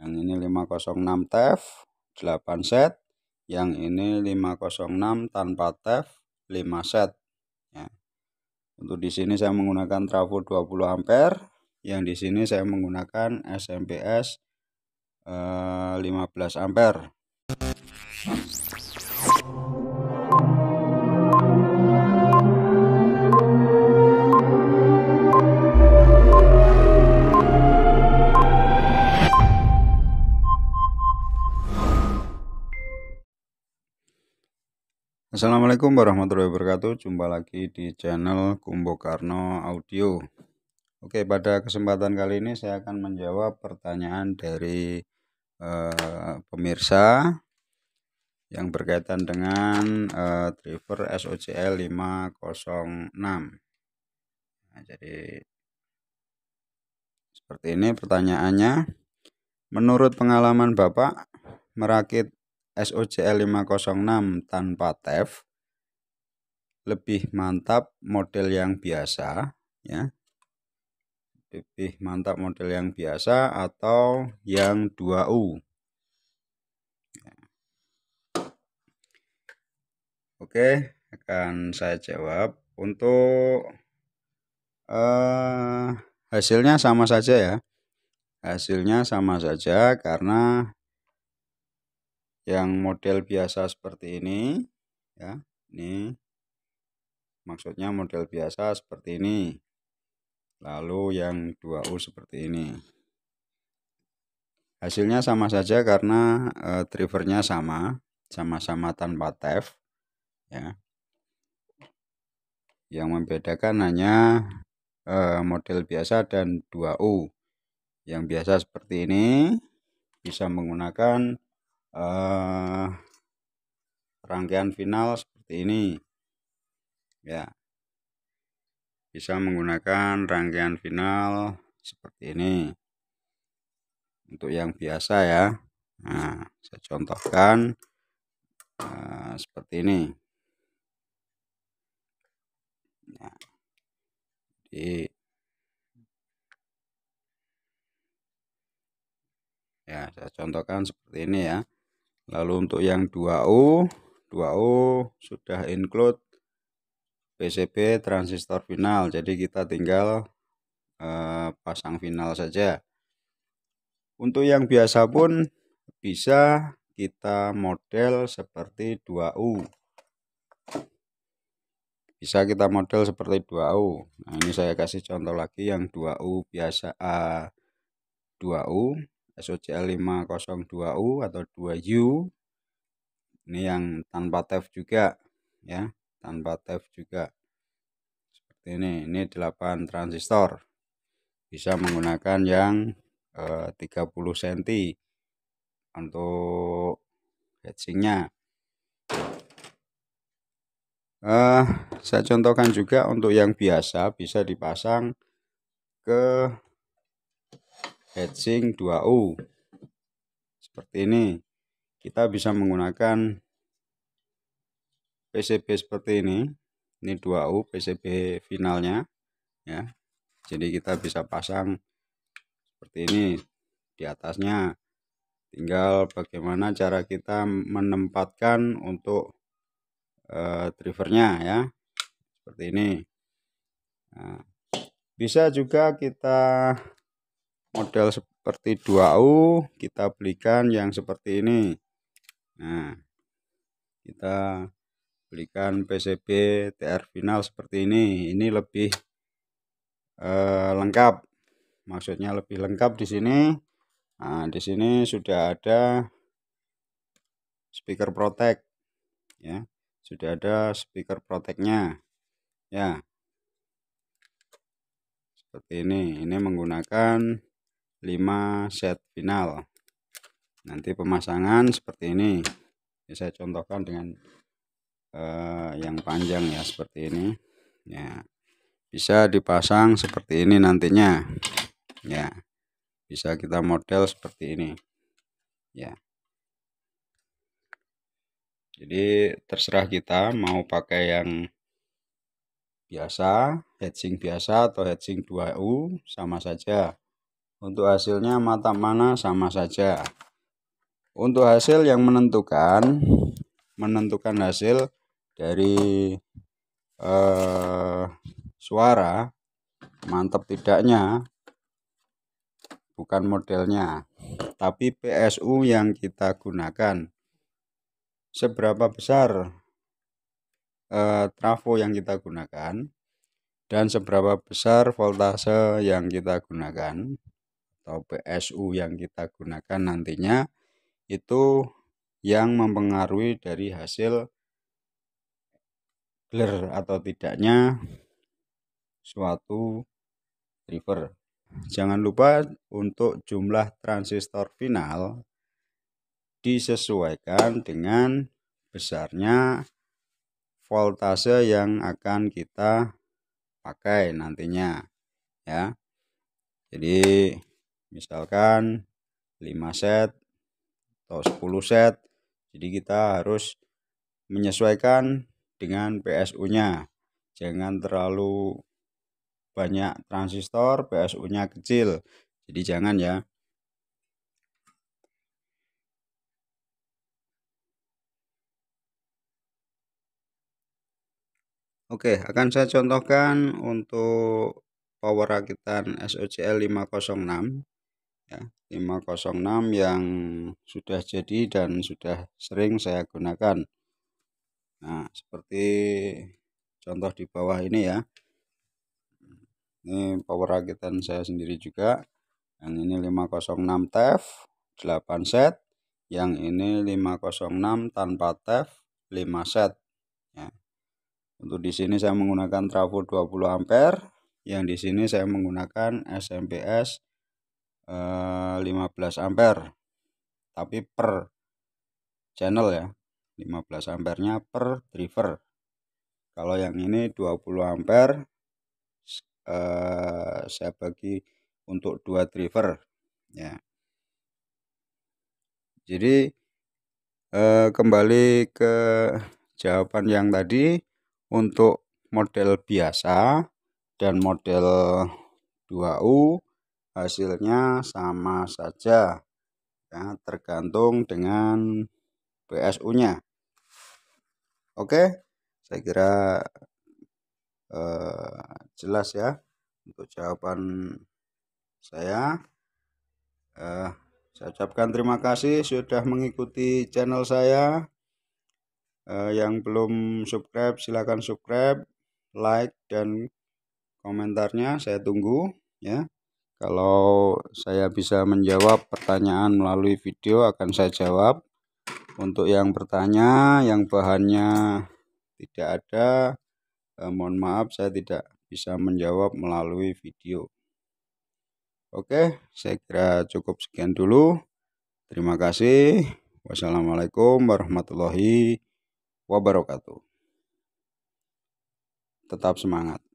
yang ini 506 TEF 8 set yang ini 506 tanpa TEF 5 set ya. untuk di sini saya menggunakan trafo 20 ampere yang di sini saya menggunakan SMPS eh, 15 ampere Assalamualaikum warahmatullahi wabarakatuh Jumpa lagi di channel Kumbo Karno Audio Oke pada kesempatan kali ini saya akan menjawab pertanyaan dari eh, pemirsa Yang berkaitan dengan eh, driver SOCL 506 nah, Jadi seperti ini pertanyaannya Menurut pengalaman Bapak merakit SOCL506 tanpa TEF lebih mantap model yang biasa ya lebih mantap model yang biasa atau yang 2U. Oke, akan saya jawab. Untuk eh, hasilnya sama saja ya. Hasilnya sama saja karena yang model biasa seperti ini ya ini maksudnya model biasa seperti ini lalu yang 2U seperti ini hasilnya sama saja karena e, drivernya sama sama-sama tanpa TEF ya yang membedakan hanya e, model biasa dan 2U yang biasa seperti ini bisa menggunakan eh, rangkaian final seperti ini ya bisa menggunakan rangkaian final seperti ini untuk yang biasa ya nah saya contohkan eh, seperti ini nah, di ya saya contohkan seperti ini ya lalu untuk yang 2O 2O sudah include PCB transistor final jadi kita tinggal eh, pasang final saja untuk yang biasa pun bisa kita model seperti 2U bisa kita model seperti 2U nah ini saya kasih contoh lagi yang 2U biasa eh, A 2U SOCL 502U atau 2U ini yang tanpa TEF juga ya tanpa TEF juga seperti ini ini 8 transistor bisa menggunakan yang eh, 30 cm untuk hatchingnya eh, saya contohkan juga untuk yang biasa bisa dipasang ke hatching 2U seperti ini kita bisa menggunakan PCB seperti ini ini 2U PCB finalnya ya jadi kita bisa pasang seperti ini di atasnya tinggal bagaimana cara kita menempatkan untuk uh, drivernya ya seperti ini nah, bisa juga kita model seperti 2U kita belikan yang seperti ini nah kita belikan PCB TR final seperti ini ini lebih eh, lengkap maksudnya lebih lengkap di sini nah di sini sudah ada speaker protect ya sudah ada speaker protectnya ya seperti ini ini menggunakan 5 set final nanti pemasangan seperti ini ya, saya contohkan dengan uh, yang panjang ya seperti ini ya bisa dipasang seperti ini nantinya ya bisa kita model seperti ini ya jadi terserah kita mau pakai yang biasa, hedging biasa atau hedging 2U sama saja. Untuk hasilnya mata mana sama saja. Untuk hasil yang menentukan menentukan hasil dari eh, suara mantap tidaknya bukan modelnya tapi PSU yang kita gunakan seberapa besar eh, trafo yang kita gunakan dan seberapa besar voltase yang kita gunakan atau PSU yang kita gunakan nantinya itu yang mempengaruhi dari hasil clear atau tidaknya suatu river. Jangan lupa untuk jumlah transistor final disesuaikan dengan besarnya voltase yang akan kita pakai nantinya ya. Jadi misalkan 5 set atau 10 set jadi kita harus menyesuaikan dengan PSU nya jangan terlalu banyak transistor PSU nya kecil jadi jangan ya Oke, akan saya contohkan untuk power rakitan SOCL 506 ya, 506 yang sudah jadi dan sudah sering saya gunakan nah seperti contoh di bawah ini ya ini power rakitan saya sendiri juga yang ini 506 TEF 8 set yang ini 506 tanpa TEF 5 set ya. untuk di sini saya menggunakan trafo 20 ampere yang di sini saya menggunakan SMPS 15 eh, ampere tapi per channel ya 15 ampernya per driver kalau yang ini 20 ampere eh, saya bagi untuk dua driver ya jadi eh, kembali ke jawaban yang tadi untuk model biasa dan model 2U hasilnya sama saja ya, tergantung dengan psu nya Oke, saya kira eh, jelas ya untuk jawaban saya. Eh, saya ucapkan terima kasih sudah mengikuti channel saya. Eh, yang belum subscribe silahkan subscribe, like dan komentarnya saya tunggu ya. Kalau saya bisa menjawab pertanyaan melalui video akan saya jawab. Untuk yang bertanya yang bahannya tidak ada, eh, mohon maaf saya tidak bisa menjawab melalui video. Oke, saya kira cukup sekian dulu. Terima kasih. Wassalamualaikum warahmatullahi wabarakatuh. Tetap semangat.